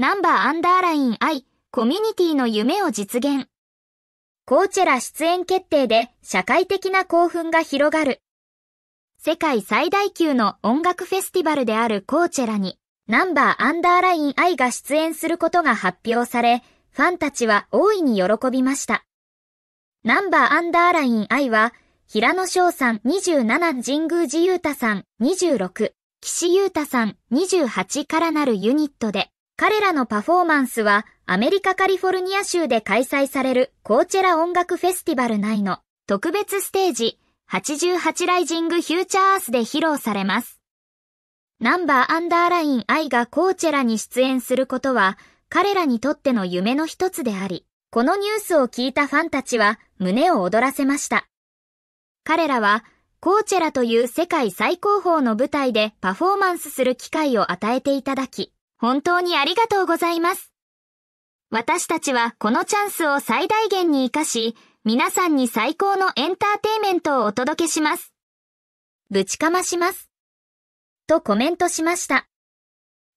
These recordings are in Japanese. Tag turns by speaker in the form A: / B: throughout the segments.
A: ナンバーアンダーライン I コミュニティの夢を実現。コーチェラ出演決定で社会的な興奮が広がる。世界最大級の音楽フェスティバルであるコーチェラに、ナンバーアンダーライン I が出演することが発表され、ファンたちは大いに喜びました。ナンバーアンダーライン I は、平野翔さん27、神宮寺裕太さん26、岸優太さん28からなるユニットで、彼らのパフォーマンスはアメリカカリフォルニア州で開催されるコーチェラ音楽フェスティバル内の特別ステージ88ライジングフューチャーアースで披露されます。ナンバーアンダーライン愛がコーチェラに出演することは彼らにとっての夢の一つであり、このニュースを聞いたファンたちは胸を躍らせました。彼らはコーチェラという世界最高峰の舞台でパフォーマンスする機会を与えていただき、本当にありがとうございます。私たちはこのチャンスを最大限に活かし、皆さんに最高のエンターテイメントをお届けします。ぶちかまします。とコメントしました。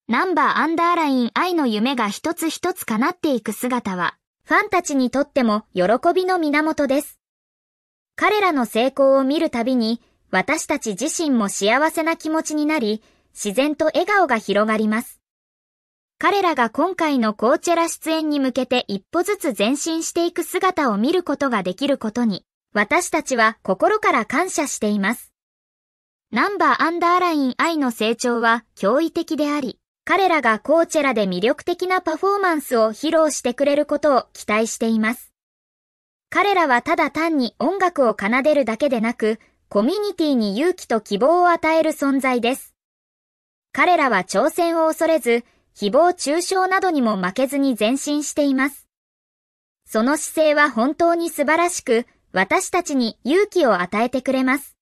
A: ナンバーアンダーライン愛の夢が一つ一つ叶っていく姿は、ファンたちにとっても喜びの源です。彼らの成功を見るたびに、私たち自身も幸せな気持ちになり、自然と笑顔が広がります。彼らが今回のコーチェラ出演に向けて一歩ずつ前進していく姿を見ることができることに、私たちは心から感謝しています。ナンバーアンダーライン I の成長は驚異的であり、彼らがコーチェラで魅力的なパフォーマンスを披露してくれることを期待しています。彼らはただ単に音楽を奏でるだけでなく、コミュニティに勇気と希望を与える存在です。彼らは挑戦を恐れず、誹謗中傷などにも負けずに前進しています。その姿勢は本当に素晴らしく、私たちに勇気を与えてくれます。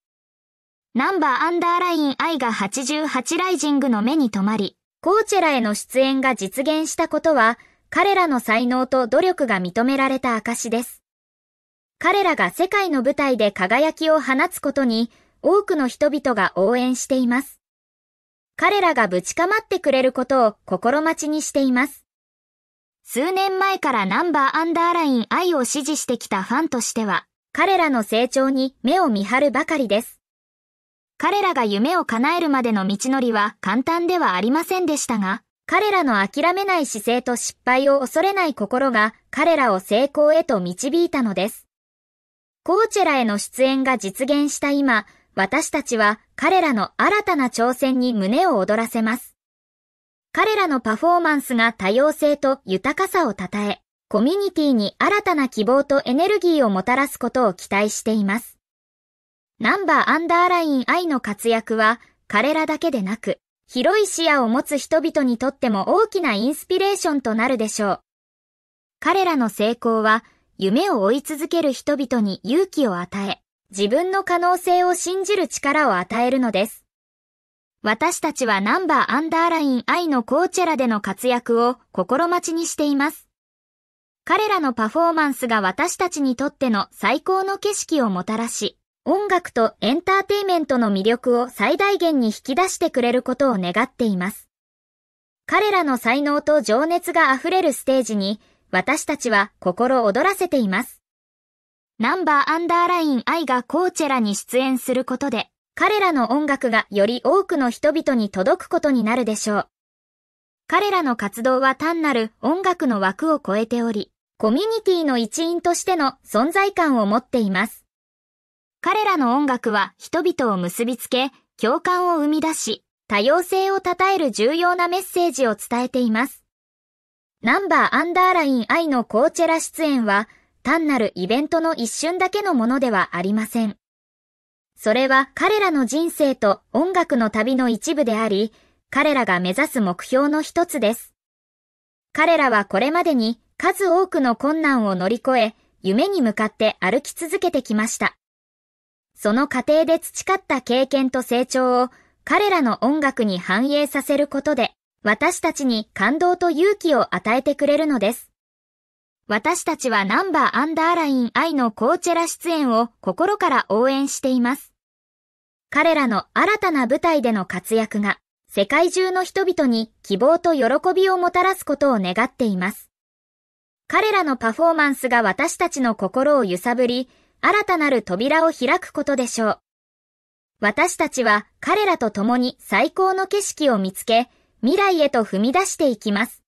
A: ナンバーアンダーライン愛が88ライジングの目に留まり、コーチェラへの出演が実現したことは、彼らの才能と努力が認められた証です。彼らが世界の舞台で輝きを放つことに、多くの人々が応援しています。彼らがぶちかまってくれることを心待ちにしています。数年前からナンバーアンダーライン愛を支持してきたファンとしては、彼らの成長に目を見張るばかりです。彼らが夢を叶えるまでの道のりは簡単ではありませんでしたが、彼らの諦めない姿勢と失敗を恐れない心が彼らを成功へと導いたのです。コーチェラへの出演が実現した今、私たちは彼らの新たな挑戦に胸を躍らせます。彼らのパフォーマンスが多様性と豊かさを称え、コミュニティに新たな希望とエネルギーをもたらすことを期待しています。ナンバーアンダーライン I の活躍は、彼らだけでなく、広い視野を持つ人々にとっても大きなインスピレーションとなるでしょう。彼らの成功は、夢を追い続ける人々に勇気を与え、自分の可能性を信じる力を与えるのです。私たちはナンバーアンダーライン I のコーチェラでの活躍を心待ちにしています。彼らのパフォーマンスが私たちにとっての最高の景色をもたらし、音楽とエンターテイメントの魅力を最大限に引き出してくれることを願っています。彼らの才能と情熱が溢れるステージに、私たちは心躍らせています。ナンバーアンダーライン I がコーチェラに出演することで、彼らの音楽がより多くの人々に届くことになるでしょう。彼らの活動は単なる音楽の枠を超えており、コミュニティの一員としての存在感を持っています。彼らの音楽は人々を結びつけ、共感を生み出し、多様性を称える重要なメッセージを伝えています。ナンバーアンダーライン I のコーチェラ出演は、単なるイベントの一瞬だけのものではありません。それは彼らの人生と音楽の旅の一部であり、彼らが目指す目標の一つです。彼らはこれまでに数多くの困難を乗り越え、夢に向かって歩き続けてきました。その過程で培った経験と成長を彼らの音楽に反映させることで、私たちに感動と勇気を与えてくれるのです。私たちはナンバーアンダーライン I のコーチェラ出演を心から応援しています。彼らの新たな舞台での活躍が世界中の人々に希望と喜びをもたらすことを願っています。彼らのパフォーマンスが私たちの心を揺さぶり、新たなる扉を開くことでしょう。私たちは彼らと共に最高の景色を見つけ、未来へと踏み出していきます。